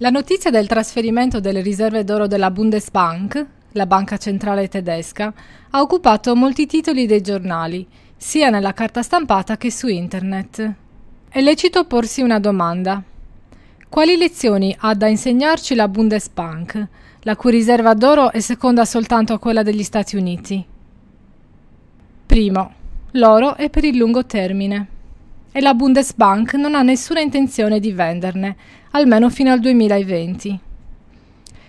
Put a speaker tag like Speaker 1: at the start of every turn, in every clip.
Speaker 1: La notizia del trasferimento delle riserve d'oro della Bundesbank, la banca centrale tedesca, ha occupato molti titoli dei giornali, sia nella carta stampata che su internet. È lecito porsi una domanda. Quali lezioni ha da insegnarci la Bundesbank, la cui riserva d'oro è seconda soltanto a quella degli Stati Uniti? Primo, l'oro è per il lungo termine e la Bundesbank non ha nessuna intenzione di venderne, almeno fino al 2020.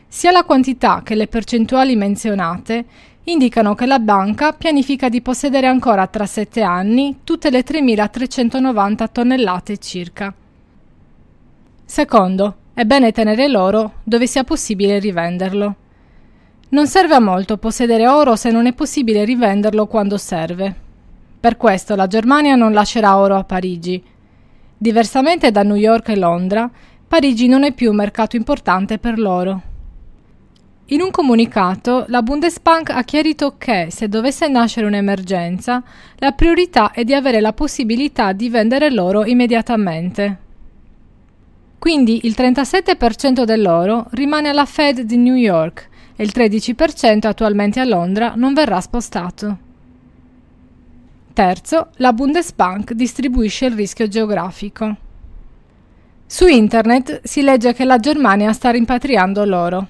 Speaker 1: Sia la quantità che le percentuali menzionate indicano che la banca pianifica di possedere ancora tra sette anni tutte le 3.390 tonnellate circa. Secondo, è bene tenere l'oro dove sia possibile rivenderlo. Non serve a molto possedere oro se non è possibile rivenderlo quando serve. Per questo la Germania non lascerà oro a Parigi. Diversamente da New York e Londra, Parigi non è più un mercato importante per loro. In un comunicato, la Bundesbank ha chiarito che, se dovesse nascere un'emergenza, la priorità è di avere la possibilità di vendere l'oro immediatamente. Quindi il 37% dell'oro rimane alla Fed di New York e il 13% attualmente a Londra non verrà spostato. Terzo, la Bundesbank distribuisce il rischio geografico. Su internet si legge che la Germania sta rimpatriando l'oro.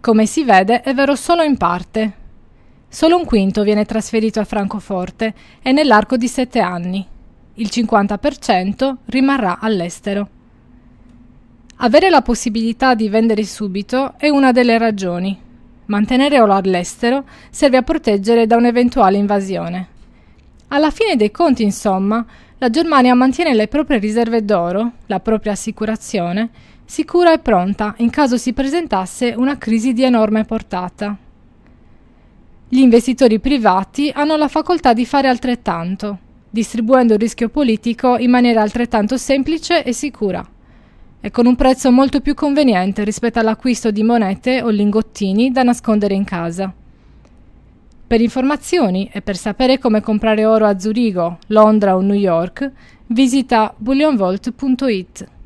Speaker 1: Come si vede è vero solo in parte. Solo un quinto viene trasferito a Francoforte e nell'arco di sette anni. Il 50% rimarrà all'estero. Avere la possibilità di vendere subito è una delle ragioni. Mantenere oro all'estero serve a proteggere da un'eventuale invasione. Alla fine dei conti, insomma, la Germania mantiene le proprie riserve d'oro, la propria assicurazione, sicura e pronta in caso si presentasse una crisi di enorme portata. Gli investitori privati hanno la facoltà di fare altrettanto, distribuendo il rischio politico in maniera altrettanto semplice e sicura e con un prezzo molto più conveniente rispetto all'acquisto di monete o lingottini da nascondere in casa. Per informazioni e per sapere come comprare oro a Zurigo, Londra o New York, visita bullionvolt.it.